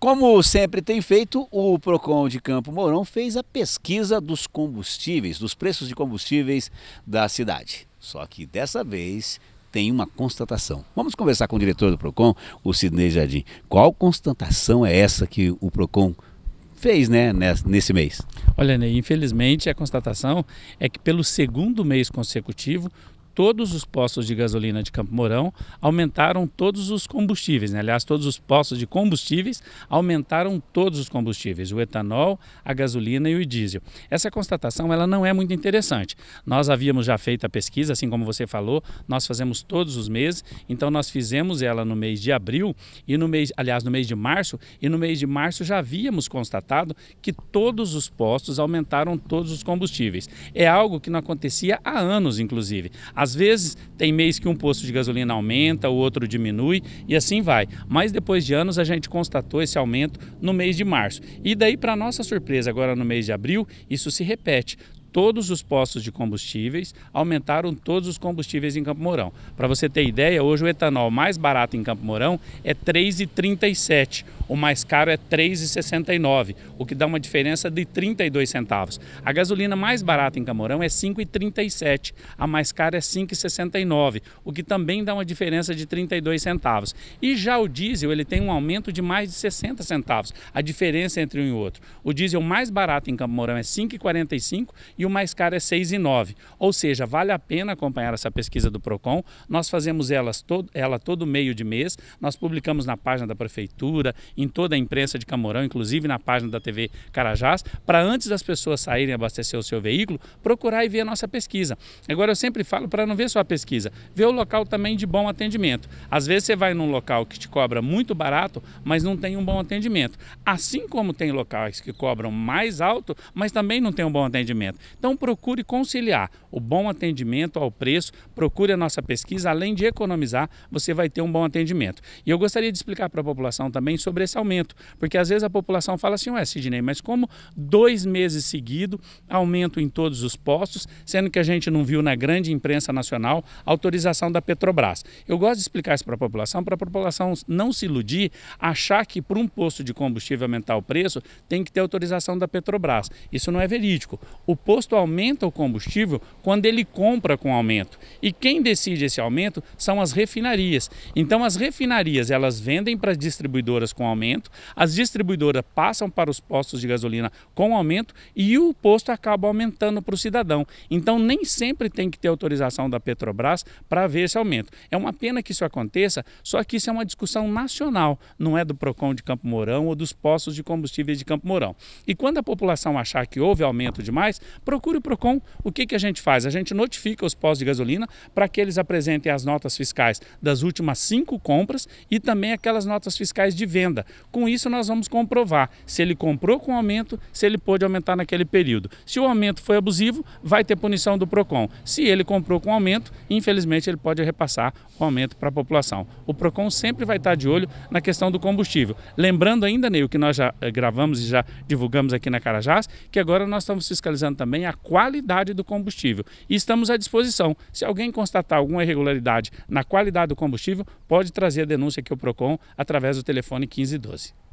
Como sempre tem feito, o PROCON de Campo Mourão fez a pesquisa dos combustíveis, dos preços de combustíveis da cidade. Só que dessa vez tem uma constatação. Vamos conversar com o diretor do PROCON, o Sidney Jardim. Qual constatação é essa que o PROCON fez né, nesse mês? Olha, Ney, infelizmente a constatação é que pelo segundo mês consecutivo todos os postos de gasolina de Campo Mourão, aumentaram todos os combustíveis, né? aliás, todos os postos de combustíveis aumentaram todos os combustíveis, o etanol, a gasolina e o diesel. Essa constatação ela não é muito interessante. Nós havíamos já feito a pesquisa, assim como você falou, nós fazemos todos os meses, então nós fizemos ela no mês de abril e no mês, aliás, no mês de março, e no mês de março já havíamos constatado que todos os postos aumentaram todos os combustíveis. É algo que não acontecia há anos, inclusive. As às vezes tem mês que um posto de gasolina aumenta, o outro diminui e assim vai. Mas depois de anos a gente constatou esse aumento no mês de março. E daí, para nossa surpresa, agora no mês de abril, isso se repete todos os postos de combustíveis, aumentaram todos os combustíveis em Campo Mourão. Para você ter ideia, hoje o etanol mais barato em Campo Mourão é R$ 3,37, o mais caro é R$ 3,69, o que dá uma diferença de 32 centavos. A gasolina mais barata em Campo Mourão é R$ 5,37, a mais cara é R$ 5,69, o que também dá uma diferença de 32 centavos. E já o diesel, ele tem um aumento de mais de 60 centavos, a diferença entre um e outro. O diesel mais barato em Campo Mourão é R$ 5,45 e o mais caro é 6,9. Ou seja, vale a pena acompanhar essa pesquisa do Procon. Nós fazemos elas todo, ela todo meio de mês, nós publicamos na página da prefeitura, em toda a imprensa de Camorão, inclusive na página da TV Carajás, para antes das pessoas saírem abastecer o seu veículo, procurar e ver a nossa pesquisa. Agora eu sempre falo para não ver só a pesquisa, ver o local também de bom atendimento. Às vezes você vai num local que te cobra muito barato, mas não tem um bom atendimento. Assim como tem locais que cobram mais alto, mas também não tem um bom atendimento. Então procure conciliar o bom atendimento ao preço, procure a nossa pesquisa, além de economizar, você vai ter um bom atendimento. E eu gostaria de explicar para a população também sobre esse aumento, porque às vezes a população fala assim, ué Sidney, mas como dois meses seguidos aumento em todos os postos, sendo que a gente não viu na grande imprensa nacional autorização da Petrobras. Eu gosto de explicar isso para a população, para a população não se iludir, achar que para um posto de combustível aumentar o preço tem que ter autorização da Petrobras. Isso não é verídico. O posto imposto aumenta o combustível quando ele compra com aumento. E quem decide esse aumento são as refinarias. Então as refinarias, elas vendem para as distribuidoras com aumento, as distribuidoras passam para os postos de gasolina com aumento e o posto acaba aumentando para o cidadão. Então nem sempre tem que ter autorização da Petrobras para ver esse aumento. É uma pena que isso aconteça, só que isso é uma discussão nacional, não é do Procon de Campo Mourão ou dos postos de combustíveis de Campo Mourão. E quando a população achar que houve aumento demais, procure o PROCON. O que, que a gente faz? A gente notifica os postos de gasolina para que eles apresentem as notas fiscais das últimas cinco compras e também aquelas notas fiscais de venda. Com isso, nós vamos comprovar se ele comprou com aumento, se ele pôde aumentar naquele período. Se o aumento foi abusivo, vai ter punição do PROCON. Se ele comprou com aumento, infelizmente ele pode repassar o aumento para a população. O PROCON sempre vai estar de olho na questão do combustível. Lembrando ainda, Neil, que nós já eh, gravamos e já divulgamos aqui na Carajás, que agora nós estamos fiscalizando também também a qualidade do combustível. E estamos à disposição. Se alguém constatar alguma irregularidade na qualidade do combustível, pode trazer a denúncia aqui ao PROCON através do telefone 1512.